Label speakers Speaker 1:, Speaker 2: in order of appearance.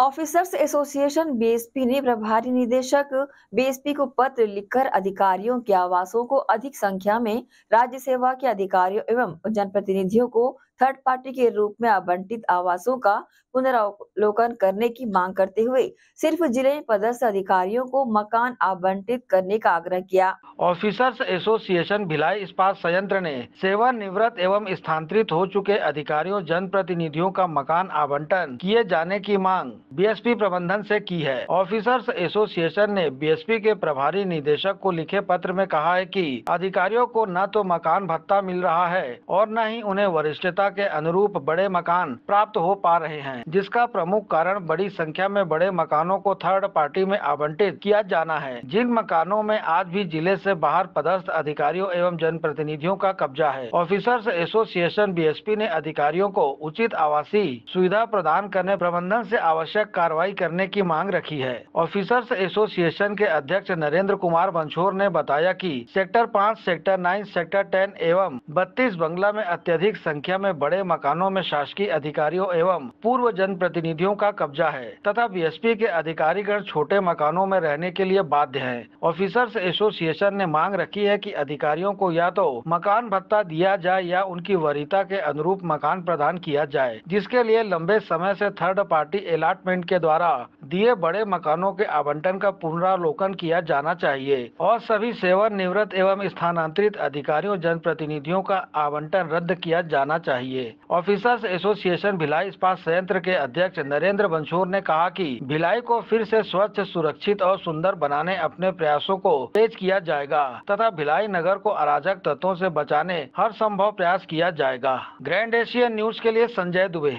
Speaker 1: Officers association BSP ने प्रभारी निदेशक बीएसपी को पत्र लिखकर अधिकारियों के आवासों को अधिक संख्या में राज्य सेवा के अधिकारियों एवं जनप्रतिनिधियों को थर्ड पार्टी के रूप में आवंटित आवासों का पुनरावलोकन करने की मांग करते हुए सिर्फ जिले में पदस्थ अधिकारियों को मकान आवंटित करने का आग्रह किया
Speaker 2: ऑफिसर्स एसोसिएशन भिलाई इस्पात संयंत्र ने सेवानिवृत्त एवं स्थानांतरित हो चुके अधिकारियों जन प्रतिनिधियों का मकान आवंटन किए जाने की मांग बीएसपी प्रबंधन से की है ऑफिसर्स एसोसिएशन ने बीएसपी के प्रभारी निदेशक को लिखे पत्र में कहा है कि अधिकारियों को न तो मकान भत्ता मिल रहा है और न ही उन्हें वरिष्ठता आवश्यकता के अनुरूप बड़े मकान प्राप्त हो पा रहे हैं जिसका प्रमुख कारण बड़ी संख्या में बड़े मकानों को थर्ड पार्टी में आवंटित किया जाना है जिन मकानों में आज भी जिले से बाहर पदस्थ अधिकारियों एवं जनप्रतिनिधियों का कब्जा है ऑफिसर्स एसोसिएशन बीएसपी ने अधिकारियों को उचित आवासीय सुविधा प्रदान करने प्रबंधन से आवश्यक कार्रवाई करने की मांग रखी है ऑफिसर्स एसोसिएशन के अध्यक्ष नरेंद्र कुमार बंछोर ने बताया कि सेक्टर पाँच सेक्टर नाइन सेक्टर टेन एवं बत्तीस बंगला में अत्यधिक संख्या में में बड़े मकानों में शासकीय अधिकारियों एवं पूर्व जन प्रतिनिधियों का कब्जा है तथा बीएसपी के अधिकारीगण छोटे मकानों में रहने के लिए बाध्य हैं। ऑफिसर्स एसोसिएशन ने मांग रखी है कि अधिकारियों को या तो मकान भत्ता दिया जाए या उनकी वरीयता के अनुरूप मकान प्रदान किया जाए जिसके लिए लंबे समय से थर्ड पार्टी अलाटमेंट के द्वारा दिए बड़े मकानों के आवंटन का पुनरावलोकन किया जाना चाहिए और सभी सेवानिवृत्त एवं स्थानांतरित अधिकारियों जनप्रतिनिधियों का आवंटन रद्द किया जाना चाहिए चाहिए ऑफिसर्स एसोसिएशन भिलाई इस्पात संयंत्र के अध्यक्ष नरेंद्र बंशोर ने कहा कि भिलाई को फिर से स्वच्छ सुरक्षित और सुंदर बनाने अपने प्रयासों को तेज किया जाएगा तथा भिलाई नगर को अराजक तत्वों से बचाने हर संभव प्रयास किया जाएगा ग्रैंड एशियन न्यूज के लिए संजय दुबे